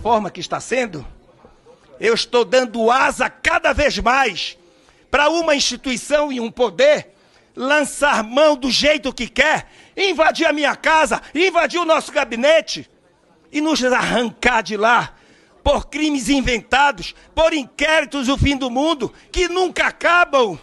Forma que está sendo, eu estou dando asa cada vez mais para uma instituição e um poder lançar mão do jeito que quer, invadir a minha casa, invadir o nosso gabinete e nos arrancar de lá por crimes inventados, por inquéritos do fim do mundo que nunca acabam.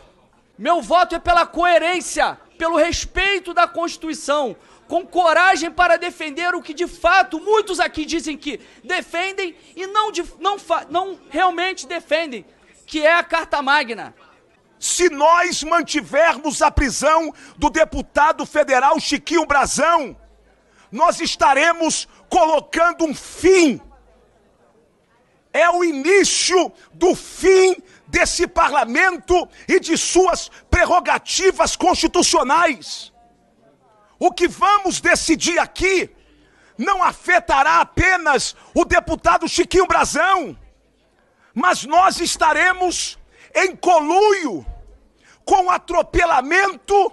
Meu voto é pela coerência, pelo respeito da Constituição, com coragem para defender o que de fato muitos aqui dizem que defendem e não, não, não realmente defendem, que é a Carta Magna. Se nós mantivermos a prisão do deputado federal Chiquinho Brazão, nós estaremos colocando um fim é o início do fim desse parlamento e de suas prerrogativas constitucionais. O que vamos decidir aqui não afetará apenas o deputado Chiquinho Brazão, mas nós estaremos em coluio com o atropelamento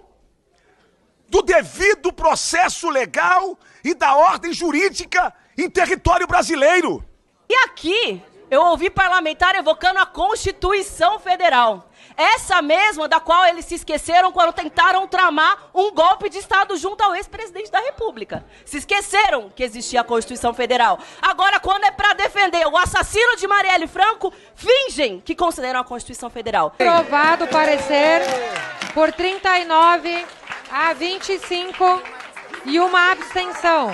do devido processo legal e da ordem jurídica em território brasileiro. E aqui eu ouvi parlamentar evocando a Constituição Federal. Essa mesma da qual eles se esqueceram quando tentaram tramar um golpe de Estado junto ao ex-presidente da República. Se esqueceram que existia a Constituição Federal. Agora, quando é para defender o assassino de Marielle Franco, fingem que consideram a Constituição Federal. Aprovado o parecer por 39 a 25 e uma abstenção.